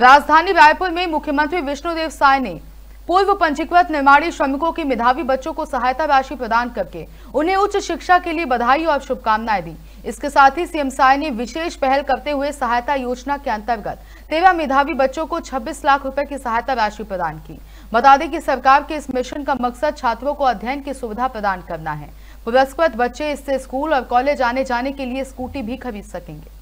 राजधानी रायपुर में मुख्यमंत्री विष्णुदेव साय ने पूर्व पंजीकृत निर्माणी श्रमिकों के मेधावी बच्चों को सहायता राशि प्रदान करके उन्हें उच्च शिक्षा के लिए बधाई और शुभकामनाएं दी इसके साथ ही सीएम साय ने विशेष पहल करते हुए सहायता योजना के अंतर्गत तेरह मेधावी बच्चों को 26 लाख रुपए की सहायता राशि प्रदान की बता दें कि सरकार के इस मिशन का मकसद छात्रों को अध्ययन की सुविधा प्रदान करना है पुरस्कृत बच्चे इससे स्कूल और कॉलेज आने जाने के लिए स्कूटी भी खरीद सकेंगे